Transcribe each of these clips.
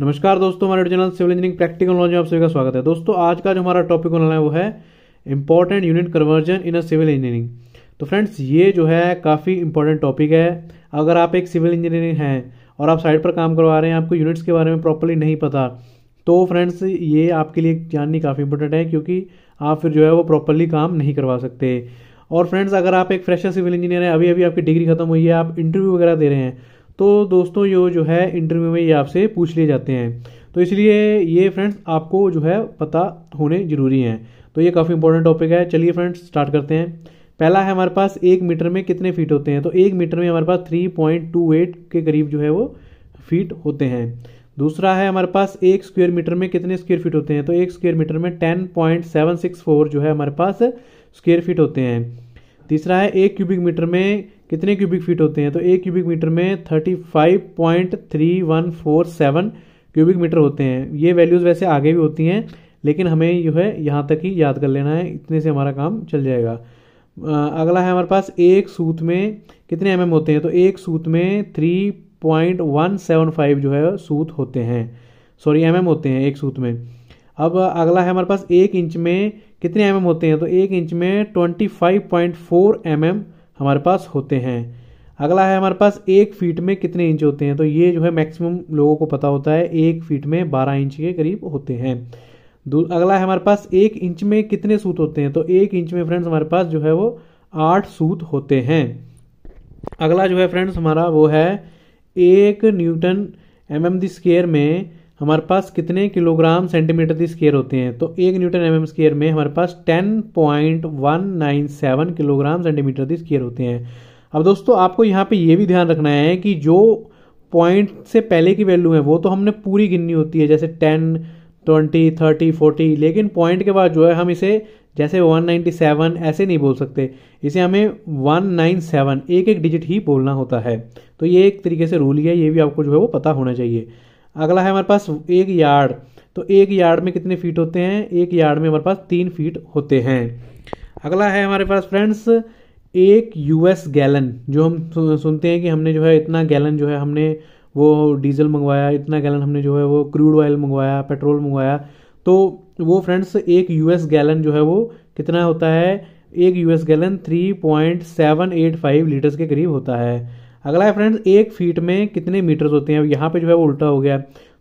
नमस्कार दोस्तों हमारे channel civil engineering practical knowledge में आप सभी का स्वागत है दोस्तों आज का जो हमारा टॉपिक होने है वो है important unit conversion in a civil engineering तो फ्रेंड्स ये जो है काफ़ी इंपॉर्टेंट टॉपिक है अगर आप एक सिविल इंजीनियरिंग हैं और आप साइड पर काम करवा रहे हैं आपको यूनिट्स के बारे में प्रॉपरली नहीं पता तो फ्रेंड्स ये आपके लिए जाननी काफ़ी इंपॉर्टेंट है क्योंकि आप फिर जो है वो प्रॉपरली काम नहीं करवा सकते और फ्रेंड्स अगर आप एक फ्रेशर सिविल इंजीनियर हैं अभी अभी आपकी डिग्री खत्म हुई है आप इंटरव्यू वगैरह दे रहे हैं तो दोस्तों ये जो है इंटरव्यू में ये आपसे पूछ लिए जाते हैं तो इसलिए ये फ्रेंड्स आपको जो है पता होने ज़रूरी हैं तो ये काफ़ी इंपॉर्टेंट टॉपिक है चलिए फ्रेंड्स स्टार्ट करते हैं पहला है हमारे पास एक मीटर में कितने फीट होते हैं तो एक मीटर में हमारे पास थ्री पॉइंट टू एट के करीब जो है वो फीट होते हैं दूसरा है हमारे पास एक स्क्वायर मीटर में कितने स्क्वायर फीट होते हैं तो एक स्क्वायर मीटर में ten point seven six four जो है हमारे पास स्क्वायर फीट होते हैं तीसरा है एक क्यूबिक मीटर में कितने क्यूबिक फीट होते हैं तो एक क्यूबिक मीटर में thirty five point three one four seven cubic metre होते हैं ये वैल्यूज़ वैसे आगे भी होती हैं लेकिन हमें जो है यहाँ तक ही याद कर लेना है इतने से हमारा काम चल जाएगा अगला है हमारे पास एक सूत में कितने एम mm होते हैं तो एक सूत में three point one seven five जो है सूत होते हैं सॉरी एम mm होते हैं एक सूत में अब अगला है हमारे पास एक इंच में कितने एम mm होते हैं तो एक इंच में twenty five point four M M हमारे पास होते हैं अगला है हमारे पास एक फीट में कितने इंच होते हैं तो ये जो है मैक्सिमम लोगों को पता होता है एक फीट में बारह इंच के करीब होते हैं अगला है हमारे पास एक इंच में कितने सूत होते हैं तो एक इंच में फ्रेंड्स हमारे पास जो है वो आठ सूत होते हैं अगला जो है फ्रेंड्स हमारा वो है एक न्यूटन एम एम स्केयर में हमारे पास कितने किलोग्राम सेंटीमीटर स्केयर होते हैं तो एक न्यूटन एम एम स्केयर में हमारे पास ten point one nine seven kilogram centimetre square होते हैं अब दोस्तों आपको यहाँ पे ये भी ध्यान रखना है कि जो पॉइंट से पहले की वैल्यू है वो तो हमने पूरी गिननी होती है जैसे टेन ट्वेंटी थर्टी फोर्टी लेकिन पॉइंट के बाद जो है हम इसे जैसे 197 ऐसे नहीं बोल सकते इसे हमें 197 एक एक डिजिट ही बोलना होता है तो ये एक तरीके से रूल ही है ये भी आपको जो है वो पता होना चाहिए अगला है हमारे पास एक यार्ड तो एक यार्ड में कितने फीट होते हैं एक यार्ड में हमारे पास तीन फीट होते हैं अगला है हमारे पास फ्रेंड्स एक यूएस गैलन जो हम सुनते हैं कि हमने जो है इतना गैलन जो है हमने वो डीजल मंगवाया इतना गैलन हमने जो है वो क्रूड ऑयल मंगवाया पेट्रोल मंगवाया तो वो फ्रेंड्स एक यूएस गैलन जो है वो कितना होता है एक US gallon three point seven eight five litres के करीब होता है अगला है फ्रेंड्स एक फीट में कितने मीटर्स होते हैं यहाँ पे जो है वो उल्टा हो गया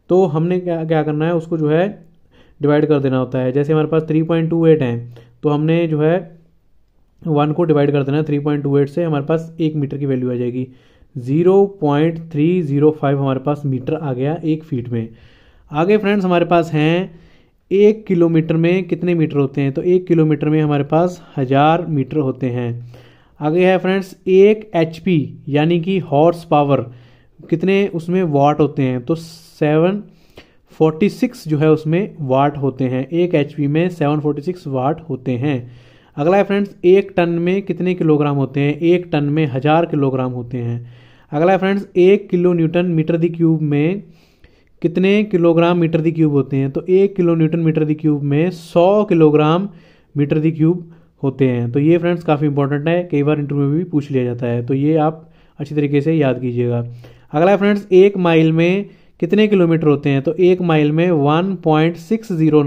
तो हमने क्या क्या करना है उसको जो है डिवाइड कर देना होता है जैसे हमारे पास थ्री पॉइंट टू एट है तो हमने जो है वन को डिवाइड कर देना है थ्री पॉइंट टू एट से हमारे पास एक मीटर की वैल्यू आ जाएगी zero point three zero five हमारे पास मीटर आ गया एक फीट में आगे फ्रेंड्स हमारे पास हैं एक किलोमीटर में कितने मीटर होते हैं तो एक किलोमीटर में हमारे पास हज़ार मीटर होते हैं आगे है फ्रेंड्स एक एच यानी कि हॉर्स पावर कितने उसमें वाट होते हैं तो सेवन फोर्टी सिक्स जो है उसमें वाट होते हैं एक एच में सेवन फोर्टी सिक्स वाट होते हैं अगला है फ्रेंड्स एक टन में कितने किलोग्राम होते हैं एक टन में हज़ार किलोग्राम होते हैं अगला है फ्रेंड्स एक kilo newton metre the cube में कितने किलोग्राम मीटर दी क्यूब होते हैं तो एक kilo newton metre the cube में सौ किलोग्राम मीटर दी क्यूब होते हैं तो ये फ्रेंड्स काफ़ी इंपॉर्टेंट है कई बार इंटरव्यू में भी पूछ लिया जाता है तो ये आप अच्छी तरीके से याद कीजिएगा अगला फ्रेंड्स एक माइल में कितने किलोमीटर होते हैं तो एक माइल में 1.609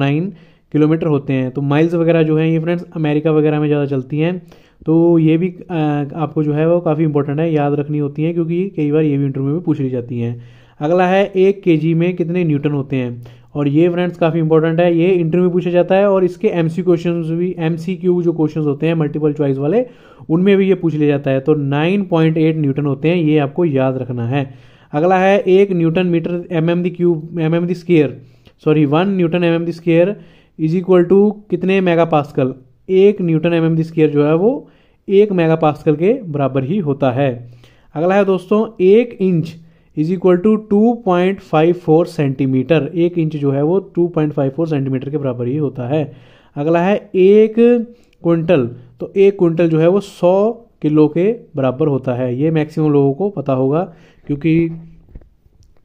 किलोमीटर होते हैं तो माइल्स वगैरह जो हैं ये फ्रेंड्स अमेरिका वगैरह में ज़्यादा चलती हैं तो ये भी आपको जो है वो काफ़ी इंपॉर्टेंट है याद रखनी होती हैं क्योंकि कई बार ये भी इंटरव्यू में पूछ ली जाती हैं अगला है एक के में कितने न्यूटन होते हैं और ये फ्रेंड्स काफ़ी इंपॉर्टेंट है ये इंटरव्यू में पूछा जाता है और इसके एम सी क्वेश्चन भी एम सी क्यू जो क्वेश्चन होते हैं मल्टीपल चॉइस वाले उनमें भी ये पूछ लिया जाता है तो नाइन पॉइंट एट न्यूटन होते हैं ये आपको याद रखना है अगला है एक newton metre M M the cube M M the square sorry one newton M M the square is equal to कितने मेगा पास्कल एक newton M M the square जो है वो एक मेगा पास्कल के बराबर ही होता है अगला है दोस्तों एक inch is equal to two point five four centimetre एक इंच जो है वो two point five four centimetre के बराबर ही होता है अगला है एक क्विंटल तो एक क्विंटल जो है वो सौ किलो के बराबर होता है ये मैक्सिमम लोगों को पता होगा क्योंकि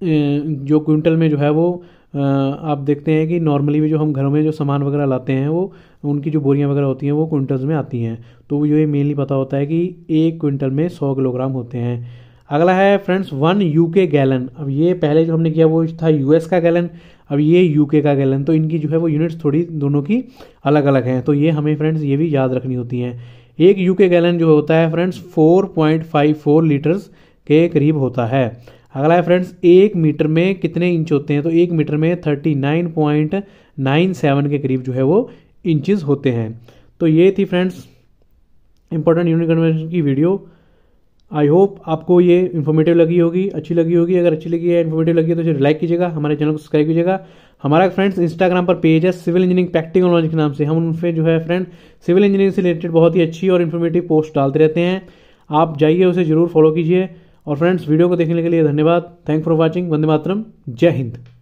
जो क्विंटल में जो है वो आप देखते हैं कि नॉर्मली भी जो हम घरों में जो सामान वगैरह लाते हैं वो उनकी जो बोरियां वगैरह होती हैं वो क्विंटल्स में आती हैं तो वो ये मेनली पता होता है कि एक क्विंटल में सौ किलोग्राम होते हैं अगला है फ्रेंड्स वन यूके गैलन अब ये पहले जो हमने किया वो था यूएस का गैलन अब ये यूके का गैलन तो इनकी जो है वो यूनिट्स थोड़ी दोनों की अलग अलग हैं तो ये हमें फ्रेंड्स ये भी याद रखनी होती हैं एक यूके गैलन जो होता है फ्रेंड्स 4.54 लीटर्स के करीब होता है अगला है फ्रेंड्स एक मीटर में कितने इंच होते हैं तो एक मीटर में सेवन के करीब जो है वो इंचज होते हैं तो ये थी फ्रेंड्स इंपॉर्टेंट यूनिट कन्वर्जन की वीडियो आई होप आपको ये इन्फॉर्मेटिव लगी होगी अच्छी लगी होगी अगर अच्छी लगी है इन्फॉर्मेटिव लगी है तो लाइक कीजिएगा हमारे चैनल को सब्सक्राइब कीजिएगा हमारा फ्रेंड्स इंस्टाग्राम पर पेज है सिविल इंजीनियरिंग प्रैक्टिकल नॉलेज के नाम से हम उनसे जो है फ्रेंड सिविल इंजीनियरिंग से रिलेटेड बहुत ही अच्छी और इन्फॉर्मेटिव पोस्ट डालते रहते हैं आप जाइए उसे जरूर फॉलो कीजिए और फ्रेंड्स वीडियो को देखने के लिए धन्यवाद थैंक फॉर वॉचिंग वंदे मातरम जय हिंद